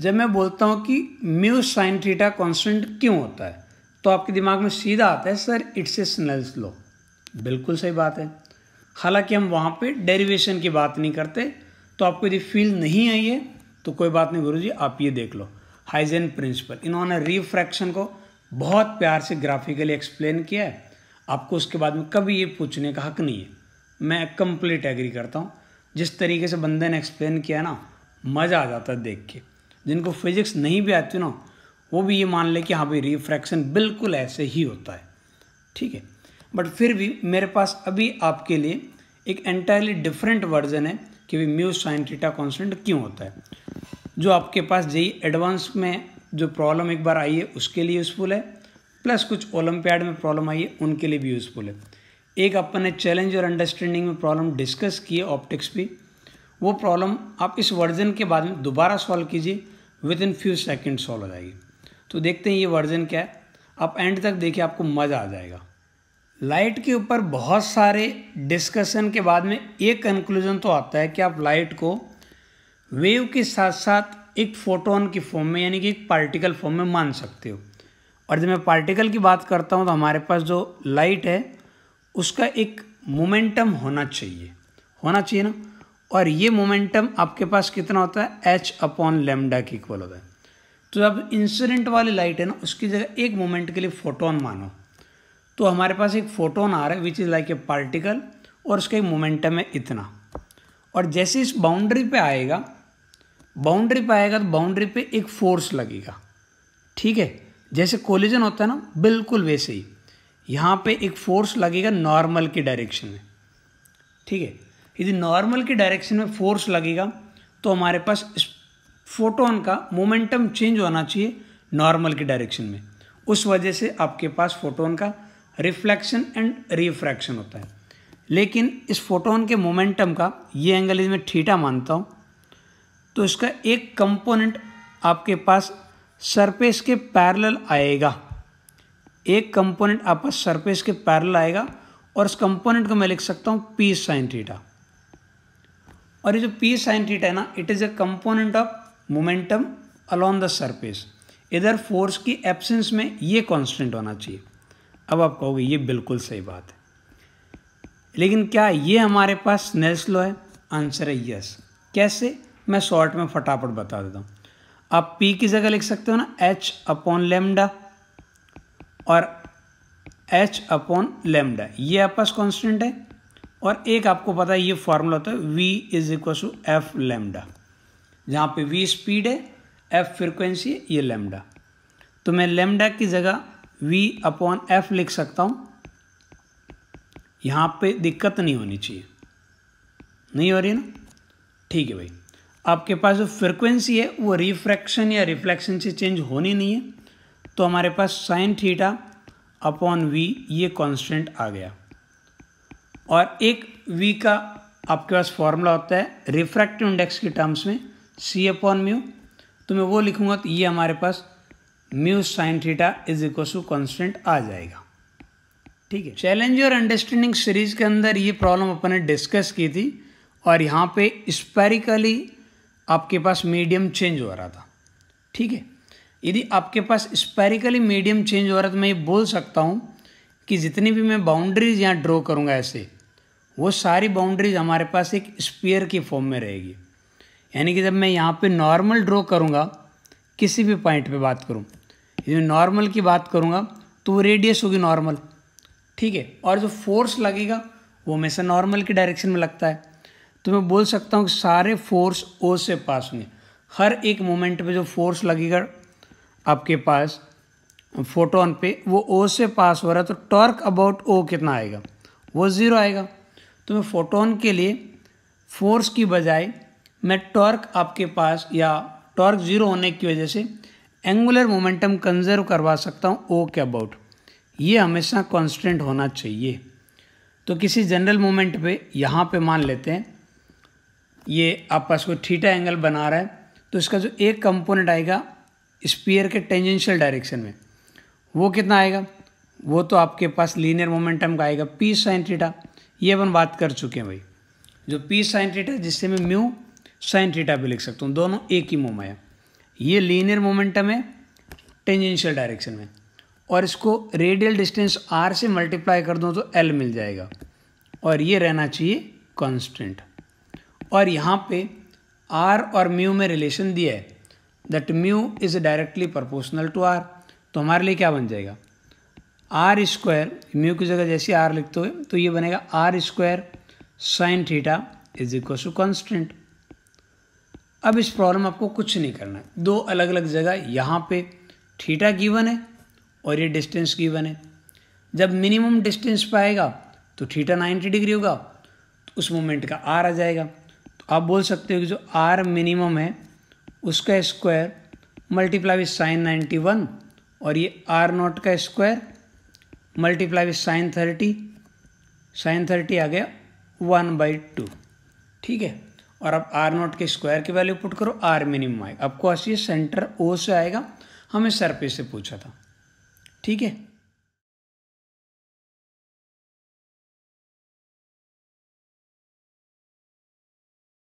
जब मैं बोलता हूँ कि म्यू साइन थीटा कॉन्स्टेंट क्यों होता है तो आपके दिमाग में सीधा आता है sir it's a Snell's law बिल्कुल सही बात है हालांकि हम वहाँ पे डेरिवेशन की बात नहीं करते तो आपको यदि फील नहीं आई है तो कोई बात नहीं जी आप ये देख लो हाइजेन प्रिंसिपल इन्होंने रिफ्रैक्शन को बहुत प्यार से ग्राफिकली एक्सप्लेन किया है आपको उसके बाद में कभी ये पूछने का हक नहीं है मैं कंप्लीट एग्री करता हूँ जिस तरीके से बंदे ने एक्सप्लेन किया ना मज़ा आ जाता है देख के जिनको फिजिक्स नहीं भी आती ना वो भी ये मान ले कि हाँ भाई रिफ्रैक्शन बिल्कुल ऐसे ही होता है ठीक है बट फिर भी मेरे पास अभी आपके लिए एक एंटायरली डिफरेंट वर्जन है कि भाई म्यू साइन थीटा कॉन्सेंट क्यों होता है जो आपके पास जेई एडवांस में जो प्रॉब्लम एक बार आई है उसके लिए यूज़फुल है प्लस कुछ ओलम्पियाड में प्रॉब्लम आई है उनके लिए भी यूज़फुल है एक अपन ने चैलेंज और अंडरस्टैंडिंग में प्रॉब्लम डिस्कस की ऑप्टिक्स भी वो प्रॉब्लम आप इस वर्जन के बाद में दोबारा सॉल्व कीजिए within few second solve हो जाएगी तो देखते हैं ये वर्जन क्या है आप एंड तक देखिए आपको मज़ा आ जाएगा लाइट के ऊपर बहुत सारे डिस्कशन के बाद में एक कंक्लूजन तो आता है कि आप लाइट को वेव के साथ साथ एक फोटोन की फॉर्म में यानी कि एक पार्टिकल फॉर्म में मान सकते हो और जब मैं पार्टिकल की बात करता हूँ तो हमारे पास जो लाइट है उसका एक मोमेंटम होना चाहिए होना चाहिए ना और ये मोमेंटम आपके पास कितना होता है एच अपॉन लेमडा के इक्वल होता है तो अब इंसिडेंट वाली लाइट है ना उसकी जगह एक मोमेंट के लिए फोटोन मानो तो हमारे पास एक फोटोन आ रहा है which is like a particle और उसका एक मोमेंटम है इतना और जैसे इस बाउंड्री पे आएगा बाउंड्री पे आएगा तो बाउंड्री पे एक फोर्स लगेगा ठीक है जैसे कोलिजन होता है ना बिल्कुल वैसे ही यहाँ पे एक फोर्स लगेगा नॉर्मल की डायरेक्शन में ठीक है यदि नॉर्मल की डायरेक्शन में फोर्स लगेगा तो हमारे पास फोटोन का मोमेंटम चेंज होना चाहिए नॉर्मल की डायरेक्शन में उस वजह से आपके पास फोटोन का रिफ्लेक्शन एंड रिफ्रैक्शन होता है लेकिन इस फोटोन के मोमेंटम का ये एंगल इसमें ठीठा मानता हूँ तो इसका एक कंपोनेंट आपके पास सरफेस के पैरेलल आएगा एक कंपोनेंट आपका सरफेस के पैरेलल आएगा और इस कंपोनेंट को मैं लिख सकता हूँ पी साइन थीटा और ये जो पी साइन थीटा है ना it is a component of momentum along the surface इधर फोर्स की एब्सेंस में ये कांस्टेंट होना चाहिए अब आप कहोगे ये बिल्कुल सही बात है लेकिन क्या ये हमारे पास स्नेल्स है आंसर है यस कैसे मैं शॉर्ट में फटाफट बता देता हूँ आप पी की जगह लिख सकते हो ना एच अपॉन लेमडा और एच अपॉन लेमडा ये आपस कॉन्स्टेंट है और एक आपको पता है ये फार्मूला होता है V is equal to F lambda जहाँ पे वी स्पीड है एफ फ्रिक्वेंसी है ये लेमडा तो मैं लेमडा की जगह वी अपॉन एफ लिख सकता हूँ यहाँ पे दिक्कत नहीं होनी चाहिए नहीं हो रही ना ठीक है भाई आपके पास जो फ्रिक्वेंसी है वो रिफ्रैक्शन या रिफ्लेक्शन से चेंज होनी नहीं है तो हमारे पास साइन थीटा अपॉन वी ये कांस्टेंट आ गया और एक वी का आपके पास फॉर्मूला होता है रिफ्रैक्टिव इंडेक्स के टर्म्स में सी अपॉन म्यू तो मैं वो लिखूंगा तो ये हमारे पास mu sine theta is equal to constant आ जाएगा ठीक है चैलेंज और अंडरस्टैंडिंग सीरीज के अंदर ये प्रॉब्लम अपन ने डिस्कस की थी और यहाँ पे स्पेरिकली आपके पास मीडियम चेंज हो रहा था ठीक है यदि आपके पास स्पेरिकली मीडियम चेंज हो रहा है तो मैं ये बोल सकता हूँ कि जितनी भी मैं बाउंड्रीज यहाँ ड्रॉ करूँगा ऐसे वो सारी बाउंड्रीज हमारे पास एक स्पीयर की फॉर्म में रहेगी यानी कि जब मैं यहाँ पे नॉर्मल ड्रॉ करूँगा किसी भी पॉइंट पे बात करूँ यदि नॉर्मल की बात करूँगा तो वो रेडियस होगी नॉर्मल ठीक है और जो फोर्स लगेगा वो हमेशा नॉर्मल की डायरेक्शन में लगता है तो मैं बोल सकता हूँ कि सारे फोर्स ओ से पास होंगे हर एक मोमेंट पर जो फोर्स लगेगा आपके पास फोटोन पे वो ओ से पास हो रहा है तो टॉर्क अबाउट ओ कितना आएगा वो ज़ीरो आएगा तो मैं फोटोन के लिए फोर्स की बजाय मैं टॉर्क आपके पास या टॉर्क ज़ीरो होने की वजह से एंगुलर मोमेंटम कंजर्व करवा सकता हूँ ओ के अबाउट ये हमेशा कांस्टेंट होना चाहिए तो किसी जनरल मोमेंट पे यहाँ पे मान लेते हैं ये आपस को थीटा एंगल बना रहा है तो इसका जो एक कंपोनेंट आएगा स्पीयर के टेंजेंशियल डायरेक्शन में वो कितना आएगा वो तो आपके पास लीनियर मोमेंटम का आएगा पी साइन थीटा ये अपन बात कर चुके हैं भाई जो पी साइन थीटा जिससे मैं म्यू साइन थीटा भी लिख सकता हूँ दोनों एक ही मोमेंट है ये लीनियर मोमेंटम है टेंजेंशियल डायरेक्शन में और इसको रेडियल डिस्टेंस आर से मल्टीप्लाई कर दूँ तो एल मिल जाएगा और ये रहना चाहिए कॉन्स्टेंट और यहाँ पे आर और म्यू में रिलेशन दिया है that mu is directly proportional to R तो हमारे लिए क्या बन जाएगा आर स्क्वायर म्यू की जगह जैसे आर लिखते हो तो ये बनेगा R square sine theta is equal to constant अब इस प्रॉब्लम आपको कुछ नहीं करना है दो अलग अलग जगह यहाँ पे थीटा गिवन है और ये डिस्टेंस गिवन है जब मिनिमम डिस्टेंस पाएगा तो थीटा 90 डिग्री होगा तो उस मोमेंट का आर आ जाएगा तो आप बोल सकते हो कि जो आर मिनिमम है उसका square multiply with sine one और ये आर नॉट का square multiply with sine thirty sine thirty आ गया वन बाई टू ठीक है और अब आर नॉट के स्क्वायर की वैल्यू पुट करो आर मिनिमम आएगा आपको ऐसी सेंटर ओ से आएगा हमें सरफेस से पूछा था ठीक है